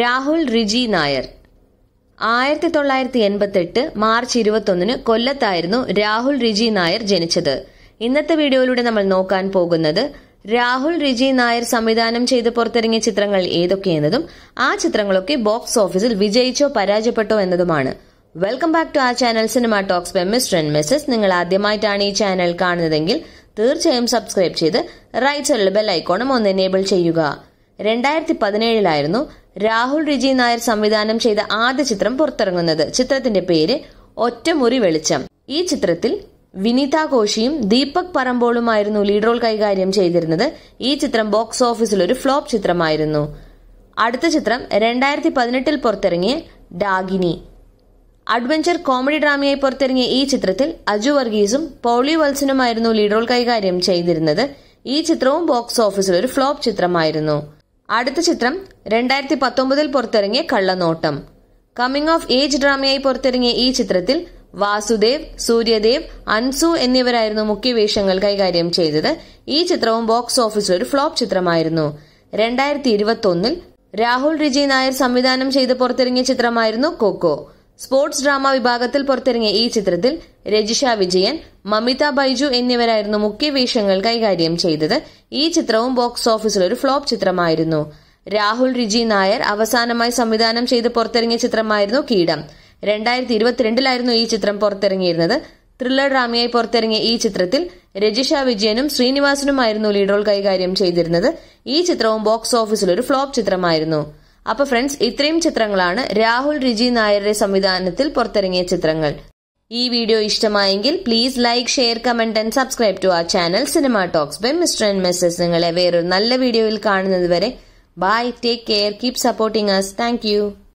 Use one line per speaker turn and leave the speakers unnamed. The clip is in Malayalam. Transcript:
രാഹുൽ റിജി നായർ ആയിരത്തി തൊള്ളായിരത്തി എൺപത്തെട്ട് മാർച്ച് ഇരുപത്തൊന്നിന് കൊല്ലത്തായിരുന്നു രാഹുൽ റിജി നായർ ജനിച്ചത് ഇന്നത്തെ വീഡിയോയിലൂടെ നമ്മൾ നോക്കാൻ പോകുന്നത് രാഹുൽ റിജി നായർ സംവിധാനം ചെയ്ത് പുറത്തിറങ്ങിയ ചിത്രങ്ങൾ ഏതൊക്കെയെന്നതും ആ ചിത്രങ്ങളൊക്കെ ബോക്സ് ഓഫീസിൽ വിജയിച്ചോ പരാജയപ്പെട്ടോ എന്നതുമാണ് welcome back to our channel cinema talks by mister and missus നിങ്ങൾ ആദ്യമായിട്ടാണ് ഈ ചാനൽ കാണുന്നതെങ്കിൽ തീർച്ചയായും സബ്സ്ക്രൈബ് ചെയ്ത് റൈറ്റ് സൈഡിൽ ബെൽ ഐക്കോണും ഒന്ന് എനേബിൾ ചെയ്യുക രണ്ടായിരത്തി പതിനേഴിലായിരുന്നു രാഹുൽ റിജി നായർ സംവിധാനം ചെയ്ത ആദ്യ ചിത്രം പുറത്തിറങ്ങുന്നത് ചിത്രത്തിന്റെ പേര് ഒറ്റമുറി വെളിച്ചം ഈ ചിത്രത്തിൽ വിനീത കോശിയും ദീപക് പറമ്പോളുമായിരുന്നു ലീഡ് റോൾ കൈകാര്യം ചെയ്തിരുന്നത് ഈ ചിത്രം ബോക്സ് ഓഫീസിൽ ഒരു ഫ്ലോപ്പ് ചിത്രമായിരുന്നു അടുത്ത ചിത്രം രണ്ടായിരത്തി പതിനെട്ടിൽ പുറത്തിറങ്ങിയ ഡാഗിനി അഡ്വഞ്ചർ കോമഡി ഡ്രാമയായി പുറത്തിറങ്ങിയ ഈ ചിത്രത്തിൽ അജു വർഗീസും പോളി വത്സനുമായിരുന്നു ലീഡ് റോൾ കൈകാര്യം ചെയ്തിരുന്നത് ഈ ചിത്രവും ബോക്സ് ഓഫീസിൽ ഒരു ഫ്ലോപ്പ് ചിത്രമായിരുന്നു അടുത്ത ചിത്രം രണ്ടായിരത്തി പത്തൊമ്പതിൽ പുറത്തിറങ്ങിയ കള്ളനോട്ടം കമ്മിങ് ഓഫ് ഏജ് ഡ്രാമയായി പുറത്തിറങ്ങിയ ഈ ചിത്രത്തിൽ വാസുദേവ് സൂര്യദേവ് അൻസു എന്നിവരായിരുന്നു മുഖ്യ വേഷങ്ങൾ കൈകാര്യം ചെയ്തത് ഈ ചിത്രവും ബോക്സ് ഓഫീസിൽ ഒരു ഫ്ലോപ്പ് ചിത്രമായിരുന്നു രണ്ടായിരത്തി ഇരുപത്തൊന്നിൽ രാഹുൽ റിജി നായർ സംവിധാനം ചെയ്ത് പുറത്തിറങ്ങിയ ചിത്രമായിരുന്നു കൊക്കോ സ്പോർട്സ് ഡ്രാമ വിഭാഗത്തിൽ പുറത്തിറങ്ങിയ ഈ ചിത്രത്തിൽ രജിഷ വിജയൻ മമിത ബൈജു എന്നിവരായിരുന്നു മുഖ്യ വേഷങ്ങൾ കൈകാര്യം ചെയ്തത് ഈ ചിത്രവും ബോക്സ് ഓഫീസിൽ ഒരു ഫ്ലോപ്പ് ചിത്രമായിരുന്നു രാഹുൽ റിജി നായർ അവസാനമായി സംവിധാനം ചെയ്ത് പുറത്തിറങ്ങിയ ചിത്രമായിരുന്നു കീടം രണ്ടായിരത്തി ഇരുപത്തിരണ്ടിലായിരുന്നു ഈ ചിത്രം പുറത്തിറങ്ങിയിരുന്നത് ത്രില്ലർ ഡ്രാമയായി പുറത്തിറങ്ങിയ ഈ ചിത്രത്തിൽ രജിഷ വിജയനും ശ്രീനിവാസനുമായിരുന്നു ലീഡ് റോൾ കൈകാര്യം ചെയ്തിരുന്നത് ഈ ചിത്രവും ബോക്സ് ഓഫീസിൽ ഒരു ഫ്ലോപ്പ് ചിത്രമായിരുന്നു അപ്പൊ ഫ്രണ്ട്സ് ഇത്രയും ചിത്രങ്ങളാണ് രാഹുൽ റിജി നായരുടെ സംവിധാനത്തിൽ പുറത്തിറങ്ങിയ ചിത്രങ്ങൾ ഈ വീഡിയോ ഇഷ്ടമായെങ്കിൽ please like share comment and subscribe to our channel cinema talks by mister and missus നിങ്ങളെ വേറൊരു നല്ല വീഡിയോയിൽ കാണുന്നത് വരെ bye take care keep supporting us thank